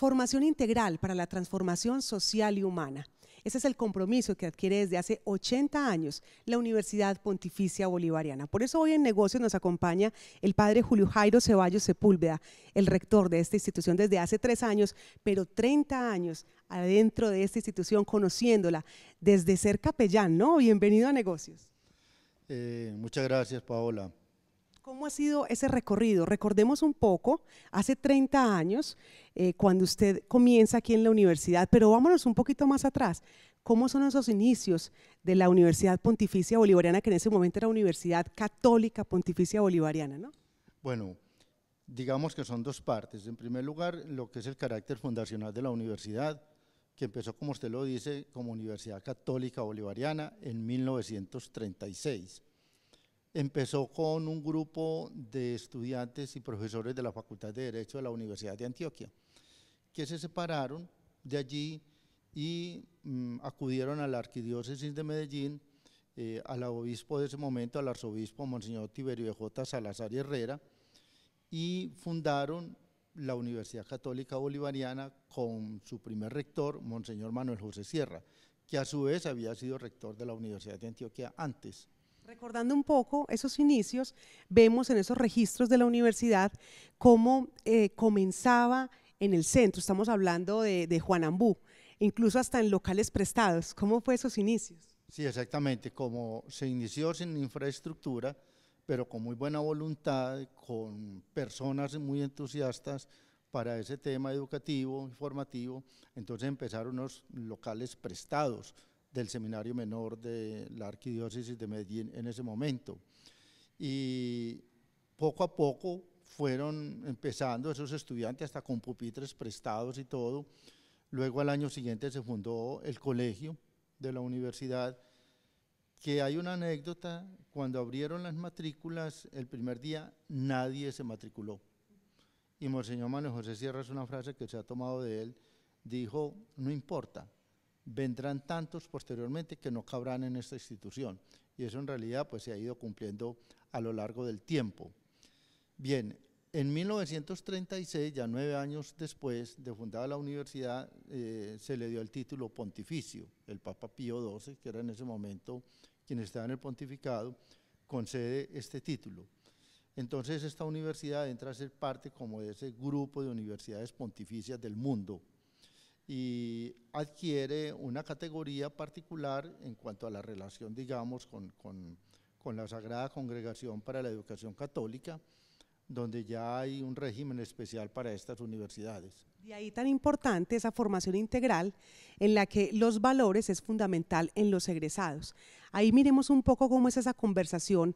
Formación integral para la transformación social y humana. Ese es el compromiso que adquiere desde hace 80 años la Universidad Pontificia Bolivariana. Por eso hoy en negocios nos acompaña el padre Julio Jairo Ceballos Sepúlveda, el rector de esta institución desde hace tres años, pero 30 años adentro de esta institución, conociéndola desde ser capellán, ¿no? Bienvenido a negocios. Eh, muchas gracias, Paola. ¿Cómo ha sido ese recorrido? Recordemos un poco, hace 30 años, eh, cuando usted comienza aquí en la universidad, pero vámonos un poquito más atrás. ¿Cómo son esos inicios de la Universidad Pontificia Bolivariana, que en ese momento era Universidad Católica Pontificia Bolivariana? Bueno, digamos que son dos partes. En primer lugar, lo que es el carácter fundacional de la universidad, que empezó, como usted lo dice, como Universidad Católica Bolivariana en 1936. Empezó con un grupo de estudiantes y profesores de la Facultad de Derecho de la Universidad de Antioquia, que se separaron de allí y mm, acudieron a la Arquidiócesis de Medellín, eh, al obispo de ese momento, al arzobispo Monseñor Tiberio J. Salazar Herrera, y fundaron la Universidad Católica Bolivariana con su primer rector, Monseñor Manuel José Sierra, que a su vez había sido rector de la Universidad de Antioquia antes. Recordando un poco esos inicios, vemos en esos registros de la universidad cómo eh, comenzaba en el centro, estamos hablando de, de Juanambú, incluso hasta en locales prestados. ¿Cómo fue esos inicios? Sí, exactamente, como se inició sin infraestructura, pero con muy buena voluntad, con personas muy entusiastas para ese tema educativo, informativo, entonces empezaron los locales prestados, del Seminario Menor de la Arquidiócesis de Medellín en ese momento. Y poco a poco fueron empezando esos estudiantes hasta con pupitres prestados y todo. Luego al año siguiente se fundó el colegio de la universidad, que hay una anécdota, cuando abrieron las matrículas el primer día nadie se matriculó. Y Monseñor Manuel José Sierra es una frase que se ha tomado de él, dijo, no importa, vendrán tantos posteriormente que no cabrán en esta institución. Y eso en realidad pues, se ha ido cumpliendo a lo largo del tiempo. Bien, en 1936, ya nueve años después de fundada la universidad, eh, se le dio el título pontificio. El Papa Pío XII, que era en ese momento quien estaba en el pontificado, concede este título. Entonces esta universidad entra a ser parte como de ese grupo de universidades pontificias del mundo, y adquiere una categoría particular en cuanto a la relación, digamos, con, con, con la Sagrada Congregación para la Educación Católica, donde ya hay un régimen especial para estas universidades. De ahí tan importante esa formación integral en la que los valores es fundamental en los egresados. Ahí miremos un poco cómo es esa conversación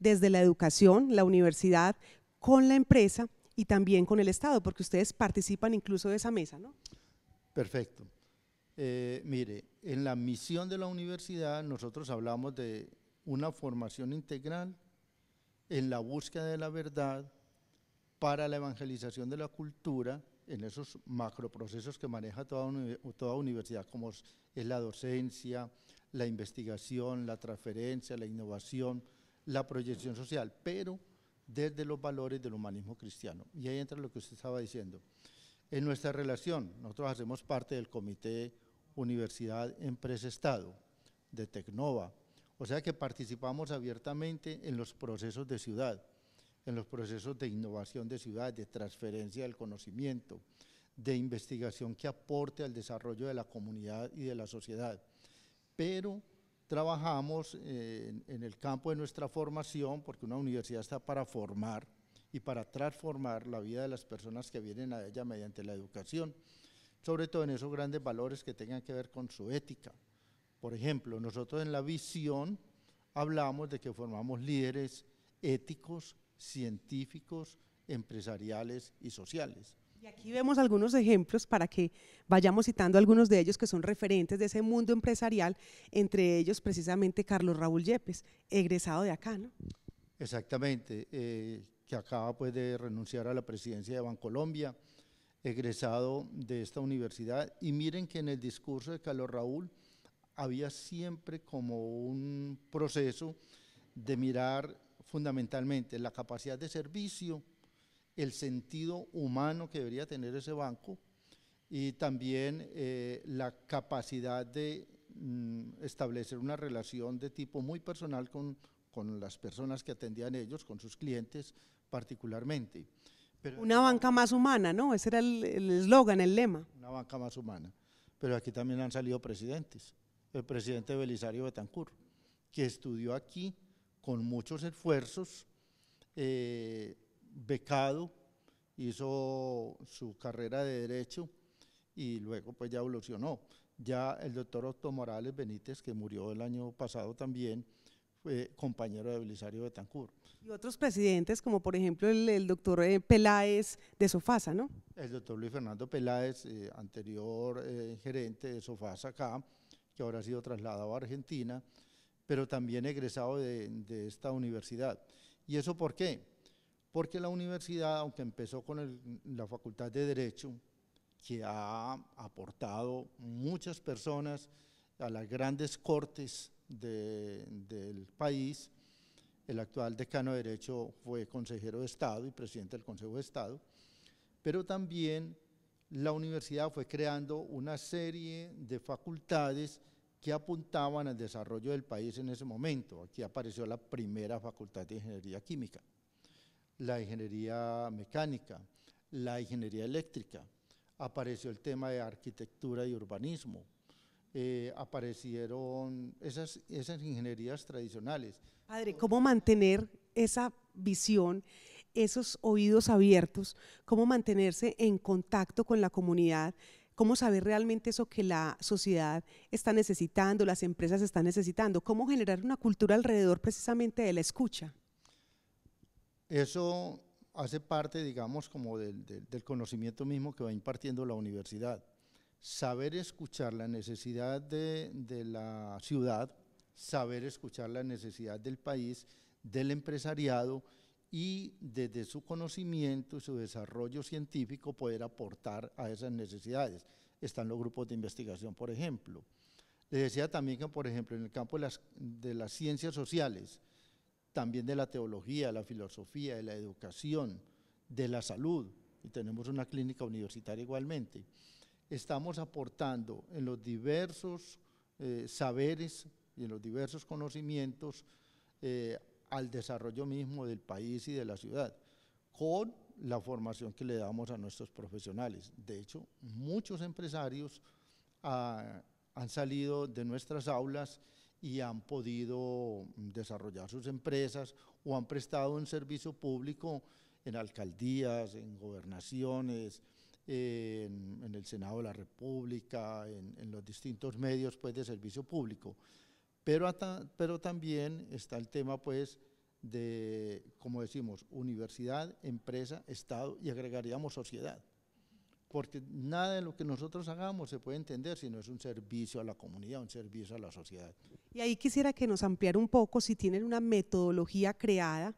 desde la educación, la universidad, con la empresa y también con el Estado, porque ustedes participan incluso de esa mesa, ¿no? Perfecto. Eh, mire, en la misión de la universidad nosotros hablamos de una formación integral en la búsqueda de la verdad para la evangelización de la cultura en esos macroprocesos que maneja toda universidad, como es la docencia, la investigación, la transferencia, la innovación, la proyección social, pero desde los valores del humanismo cristiano. Y ahí entra lo que usted estaba diciendo en nuestra relación. Nosotros hacemos parte del Comité Universidad Empresa Estado de Tecnova, o sea que participamos abiertamente en los procesos de ciudad, en los procesos de innovación de ciudad, de transferencia del conocimiento, de investigación que aporte al desarrollo de la comunidad y de la sociedad. Pero trabajamos eh, en el campo de nuestra formación, porque una universidad está para formar, y para transformar la vida de las personas que vienen a ella mediante la educación, sobre todo en esos grandes valores que tengan que ver con su ética. Por ejemplo, nosotros en la visión hablamos de que formamos líderes éticos, científicos, empresariales y sociales. Y aquí vemos algunos ejemplos para que vayamos citando algunos de ellos que son referentes de ese mundo empresarial, entre ellos precisamente Carlos Raúl Yepes, egresado de acá, ¿no? Exactamente. Eh, acaba pues, de renunciar a la presidencia de Bancolombia, egresado de esta universidad. Y miren que en el discurso de Carlos Raúl había siempre como un proceso de mirar fundamentalmente la capacidad de servicio, el sentido humano que debería tener ese banco y también eh, la capacidad de mm, establecer una relación de tipo muy personal con, con las personas que atendían ellos, con sus clientes, particularmente. una banca más humana, ¿no? Ese era el eslogan, el, lema. Una banca más humana. Pero aquí también han salido presidentes. El presidente Belisario Betancur, que estudió aquí con muchos esfuerzos, eh, becado, hizo su carrera de Derecho y luego pues ya evolucionó. Ya el doctor Otto Morales Benítez, que murió el año pasado también, compañero de Belisario Betancourt. Y otros presidentes, como por ejemplo el, doctor eh, Peláez de Sofasa, ¿no? El doctor Luis Fernando Peláez, eh, anterior eh, gerente de Sofasa acá, que ahora ha sido trasladado a Argentina, pero también egresado de, esta universidad. ¿Y eso por qué? Porque la universidad, aunque empezó con la Facultad de Derecho, que ha aportado muchas personas a las grandes cortes, del país, el actual decano de Derecho fue consejero de Estado y presidente del Consejo de Estado, pero también la universidad fue creando una serie de facultades que apuntaban al desarrollo del país en ese momento. Aquí apareció la primera facultad de ingeniería química, la ingeniería mecánica, la ingeniería eléctrica, apareció el tema de arquitectura y urbanismo, eh, aparecieron esas, ingenierías tradicionales. Padre, ¿cómo mantener esa visión, esos oídos abiertos? ¿Cómo mantenerse en contacto con la comunidad? ¿Cómo saber realmente eso que la sociedad está necesitando, las empresas están necesitando? ¿Cómo generar una cultura alrededor precisamente de la escucha? Eso hace parte, digamos, como del conocimiento mismo que va impartiendo la universidad saber escuchar la necesidad de, la ciudad, saber escuchar la necesidad del país, del empresariado y desde su conocimiento y su desarrollo científico poder aportar a esas necesidades. Están los grupos de investigación, por ejemplo. Les decía también que, por ejemplo, en el campo de las, ciencias sociales, también de la teología, la filosofía, de la educación, de la salud, y tenemos una clínica universitaria igualmente, estamos aportando en los diversos eh, saberes y en los diversos conocimientos eh, al desarrollo mismo del país y de la ciudad, con la formación que le damos a nuestros profesionales. De hecho, muchos empresarios ah, han salido de nuestras aulas y han podido desarrollar sus empresas o han prestado un servicio público en alcaldías, en gobernaciones, en, el Senado de la República, en, los distintos medios pues, de servicio público. Pero, pero también está el tema pues, de, como decimos, universidad, empresa, Estado y agregaríamos sociedad. Porque nada de lo que nosotros hagamos se puede entender si no es un servicio a la comunidad, un servicio a la sociedad. Y ahí quisiera que nos ampliara un poco si tienen una metodología creada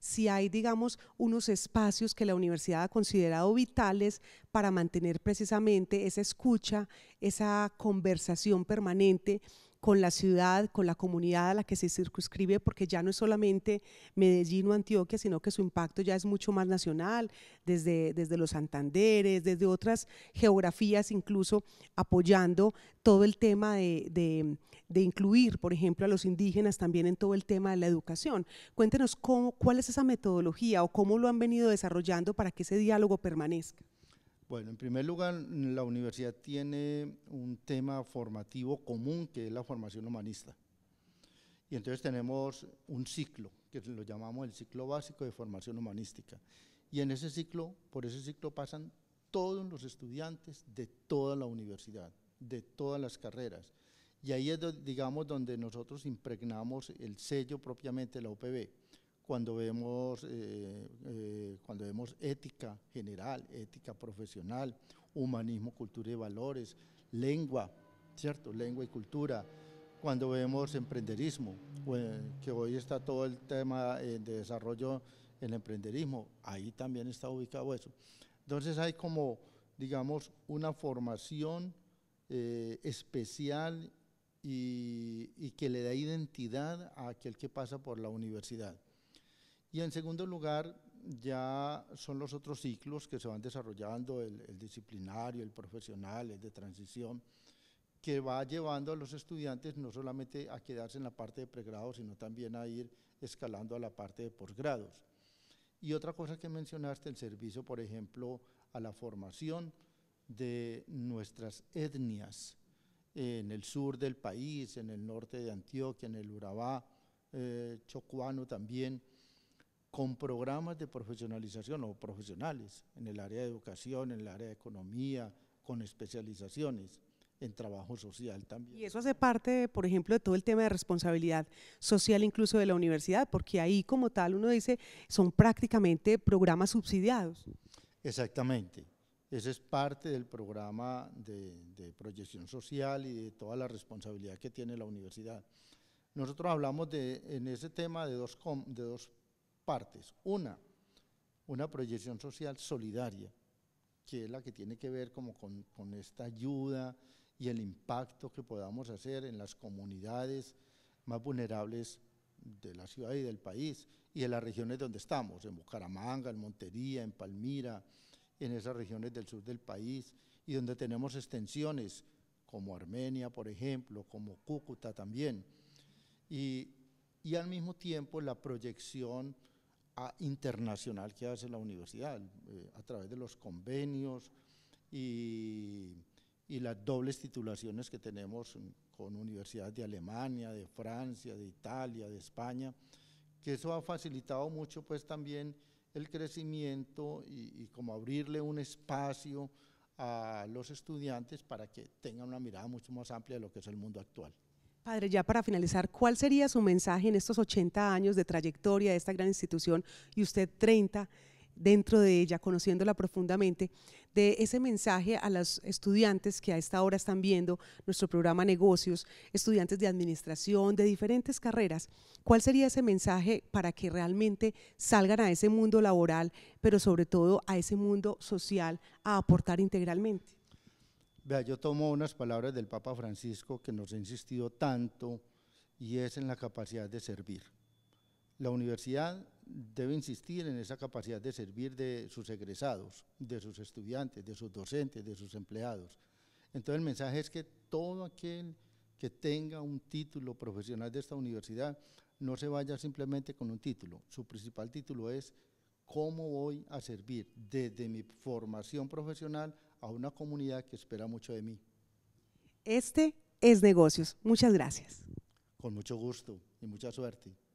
si hay, digamos, unos espacios que la universidad ha considerado vitales para mantener precisamente esa escucha, esa conversación permanente con la ciudad, con la comunidad a la que se circunscribe, porque ya no es solamente Medellín o Antioquia, sino que su impacto ya es mucho más nacional, desde, desde los Santanderes, desde otras geografías, incluso apoyando todo el tema de, de, incluir, por ejemplo, a los indígenas también en todo el tema de la educación. Cuéntenos cómo, cuál es esa metodología o cómo lo han venido desarrollando para que ese diálogo permanezca. Bueno, en primer lugar, la universidad tiene un tema formativo común que es la formación humanista. Y entonces tenemos un ciclo, que lo llamamos el ciclo básico de formación humanística. Y en ese ciclo, por ese ciclo pasan todos los estudiantes de toda la universidad, de todas las carreras. Y ahí es, digamos, donde nosotros impregnamos el sello propiamente de la UPB cuando vemos, eh, eh, cuando vemos ética general, ética profesional, humanismo, cultura y valores, lengua, ¿cierto? Lengua y cultura. Cuando vemos emprenderismo, pues, que hoy está todo el tema eh, de desarrollo en el emprenderismo, ahí también está ubicado eso. Entonces hay como, digamos, una formación especial y que le da identidad a aquel que pasa por la universidad. Y en segundo lugar, ya son los otros ciclos que se van desarrollando, el, disciplinario, el profesional, el de transición, que va llevando a los estudiantes no solamente a quedarse en la parte de pregrado, sino también a ir escalando a la parte de posgrados. Y otra cosa que mencionaste, el servicio, por ejemplo, a la formación de nuestras etnias en el sur del país, en el norte de Antioquia, en el Urabá, eh, Chocuano también, con programas de profesionalización o profesionales en el área de educación, en el área de economía, con especializaciones en trabajo social también. Y eso hace parte, por ejemplo, de todo el tema de responsabilidad social incluso de la universidad, porque ahí como tal uno dice, son prácticamente programas subsidiados. Exactamente. Ese es parte del programa de, proyección social y de toda la responsabilidad que tiene la universidad. Nosotros hablamos de, en ese tema de dos, de dos partes. Una, una proyección social solidaria, que es la que tiene que ver como con, esta ayuda y el impacto que podamos hacer en las comunidades más vulnerables de la ciudad y del país y en las regiones donde estamos, en Bucaramanga, en Montería, en Palmira, en esas regiones del sur del país y donde tenemos extensiones como Armenia, por ejemplo, como Cúcuta también. Y, y al mismo tiempo la proyección internacional que hace la universidad eh, a través de los convenios y, las dobles titulaciones que tenemos con universidades de Alemania, de Francia, de Italia, de España, que eso ha facilitado mucho pues también el crecimiento y, y como abrirle un espacio a los estudiantes para que tengan una mirada mucho más amplia de lo que es el mundo actual. Padre, ya para finalizar, ¿cuál sería su mensaje en estos 80 años de trayectoria de esta gran institución y usted 30 dentro de ella, conociéndola profundamente, de ese mensaje a los estudiantes que a esta hora están viendo nuestro programa Negocios, estudiantes de administración, de diferentes carreras? ¿Cuál sería ese mensaje para que realmente salgan a ese mundo laboral, pero sobre todo a ese mundo social, a aportar integralmente? Vea, yo tomo unas palabras del Papa Francisco que nos ha insistido tanto y es en la capacidad de servir. La universidad debe insistir en esa capacidad de servir de sus egresados, de sus estudiantes, de sus docentes, de sus empleados. Entonces el mensaje es que todo aquel que tenga un título profesional de esta universidad no se vaya simplemente con un título. Su principal título es cómo voy a servir desde mi formación profesional a una comunidad que espera mucho de mí. Este es negocios. Muchas gracias. Con mucho gusto y mucha suerte.